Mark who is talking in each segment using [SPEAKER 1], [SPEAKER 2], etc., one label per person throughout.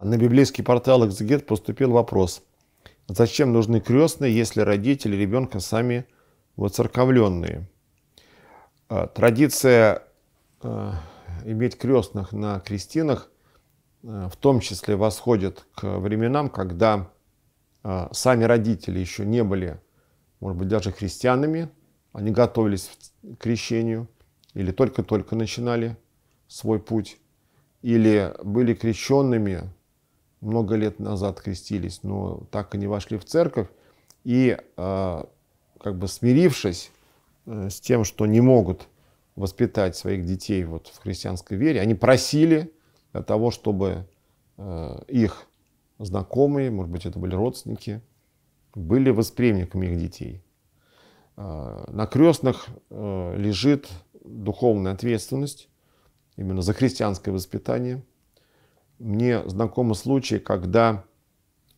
[SPEAKER 1] А на библейский портал «Экзегет» поступил вопрос. Зачем нужны крестные, если родители ребенка сами воцерковленные? А, традиция а, иметь крестных на крестинах в том числе восходит к временам, когда сами родители еще не были, может быть, даже христианами, они готовились к крещению или только-только начинали свой путь, или были крещенными много лет назад крестились, но так и не вошли в церковь. И а, как бы смирившись э, с тем, что не могут воспитать своих детей вот в христианской вере, они просили для того, чтобы э, их знакомые, может быть, это были родственники, были восприемниками их детей. А, на крестных э, лежит духовная ответственность именно за христианское воспитание – мне знакомы случаи, когда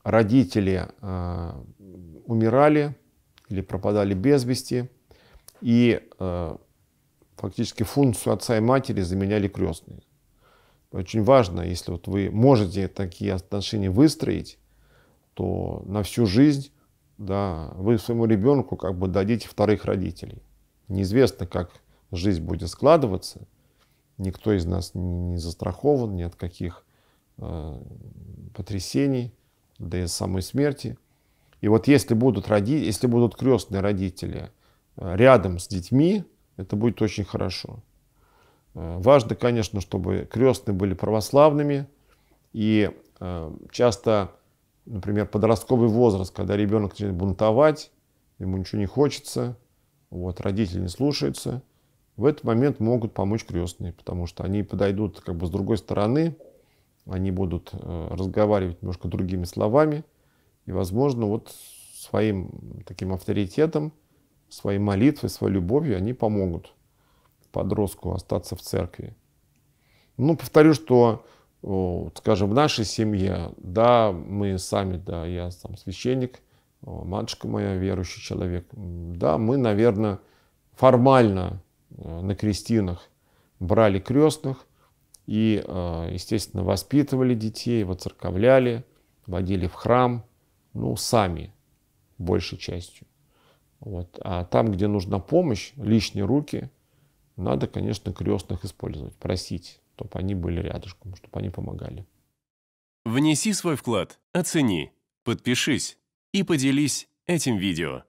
[SPEAKER 1] родители э, умирали или пропадали без вести, и э, фактически функцию отца и матери заменяли крестные. Очень важно, если вот вы можете такие отношения выстроить, то на всю жизнь да, вы своему ребенку как бы дадите вторых родителей. Неизвестно, как жизнь будет складываться. Никто из нас не застрахован ни от каких Э, потрясений, да и самой смерти. И вот если будут, роди... если будут крестные родители э, рядом с детьми, это будет очень хорошо. Э, важно, конечно, чтобы крестные были православными. И часто, например, подростковый возраст, когда ребенок начинает бунтовать, ему ничего не хочется, вот, родители не слушаются, в этот момент могут помочь крестные, потому что они подойдут как бы с другой стороны, они будут э, разговаривать немножко другими словами, и, возможно, вот своим таким авторитетом, своей молитвой, своей любовью они помогут подростку остаться в церкви. Ну, повторю, что, скажем, в нашей семье, да, мы сами, да, я сам священник, матушка моя верующий человек, да, мы, наверное, формально э, на крестинах брали крестных, и, э, естественно, воспитывали детей, воцерковляли, водили в храм, ну, сами, большей частью. Вот. А там, где нужна помощь, лишние руки, надо, конечно, крестных использовать, просить, чтобы они были рядышком, чтобы они помогали. Внеси свой вклад, оцени, подпишись и поделись этим видео.